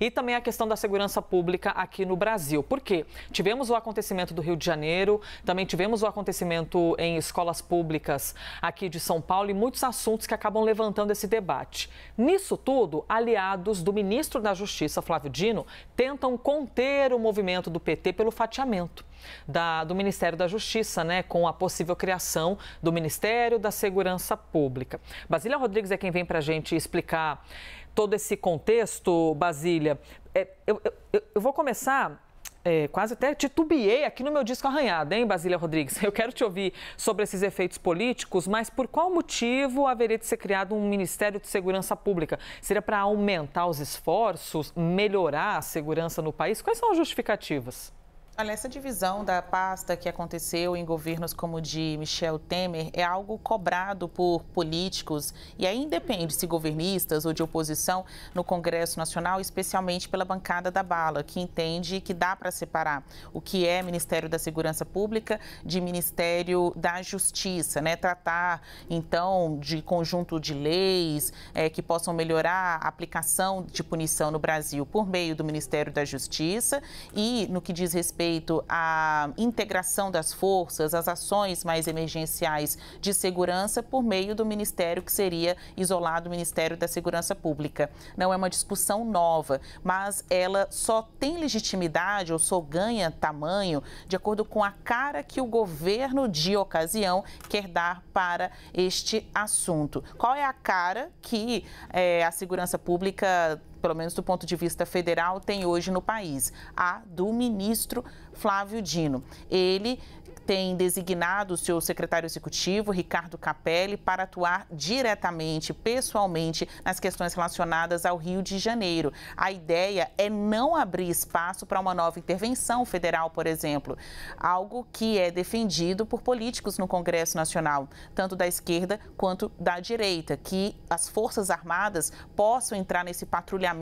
E também a questão da segurança pública aqui no Brasil. Por quê? Tivemos o acontecimento do Rio de Janeiro, também tivemos o acontecimento em escolas públicas aqui de São Paulo e muitos assuntos que acabam levantando esse debate. Nisso tudo, aliados do ministro da Justiça, Flávio Dino, tentam conter o movimento do PT pelo fatiamento da, do Ministério da Justiça, né, com a possível criação do Ministério da Segurança Pública. Basília Rodrigues é quem vem para a gente explicar todo esse contexto, Basília. É, eu, eu, eu vou começar é, quase até titubeei aqui no meu disco arranhado, hein, Basília Rodrigues? Eu quero te ouvir sobre esses efeitos políticos, mas por qual motivo haveria de ser criado um Ministério de Segurança Pública? Seria para aumentar os esforços, melhorar a segurança no país? Quais são as justificativas? Olha, essa divisão da pasta que aconteceu em governos como o de Michel Temer é algo cobrado por políticos e aí independe se governistas ou de oposição no Congresso Nacional, especialmente pela bancada da bala, que entende que dá para separar o que é Ministério da Segurança Pública de Ministério da Justiça, né? Tratar então de conjunto de leis é, que possam melhorar a aplicação de punição no Brasil por meio do Ministério da Justiça e no que diz respeito respeito à integração das forças, as ações mais emergenciais de segurança por meio do ministério que seria isolado o Ministério da Segurança Pública. Não é uma discussão nova, mas ela só tem legitimidade ou só ganha tamanho de acordo com a cara que o governo de ocasião quer dar para este assunto. Qual é a cara que é, a segurança pública pelo menos do ponto de vista federal, tem hoje no país, a do ministro Flávio Dino. Ele tem designado o seu secretário executivo, Ricardo Capelli, para atuar diretamente, pessoalmente, nas questões relacionadas ao Rio de Janeiro. A ideia é não abrir espaço para uma nova intervenção federal, por exemplo, algo que é defendido por políticos no Congresso Nacional, tanto da esquerda quanto da direita, que as Forças Armadas possam entrar nesse patrulhamento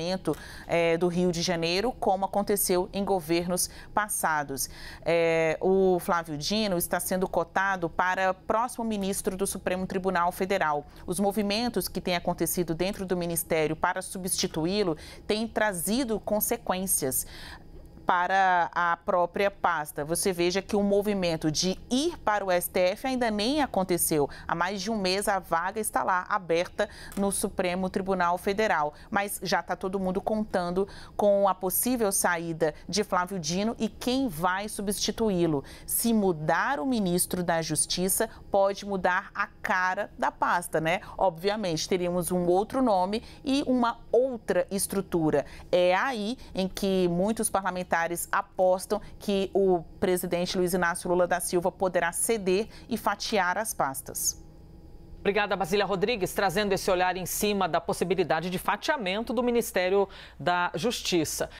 é, do Rio de Janeiro, como aconteceu em governos passados. É, o Flávio Dino está sendo cotado para próximo ministro do Supremo Tribunal Federal. Os movimentos que têm acontecido dentro do ministério para substituí-lo têm trazido consequências para a própria pasta. Você veja que o movimento de ir para o STF ainda nem aconteceu. Há mais de um mês a vaga está lá aberta no Supremo Tribunal Federal, mas já está todo mundo contando com a possível saída de Flávio Dino e quem vai substituí-lo. Se mudar o ministro da Justiça, pode mudar a cara da pasta, né? Obviamente, teríamos um outro nome e uma outra estrutura. É aí em que muitos parlamentares parlamentares apostam que o presidente Luiz Inácio Lula da Silva poderá ceder e fatiar as pastas. Obrigada, Basília Rodrigues, trazendo esse olhar em cima da possibilidade de fatiamento do Ministério da Justiça.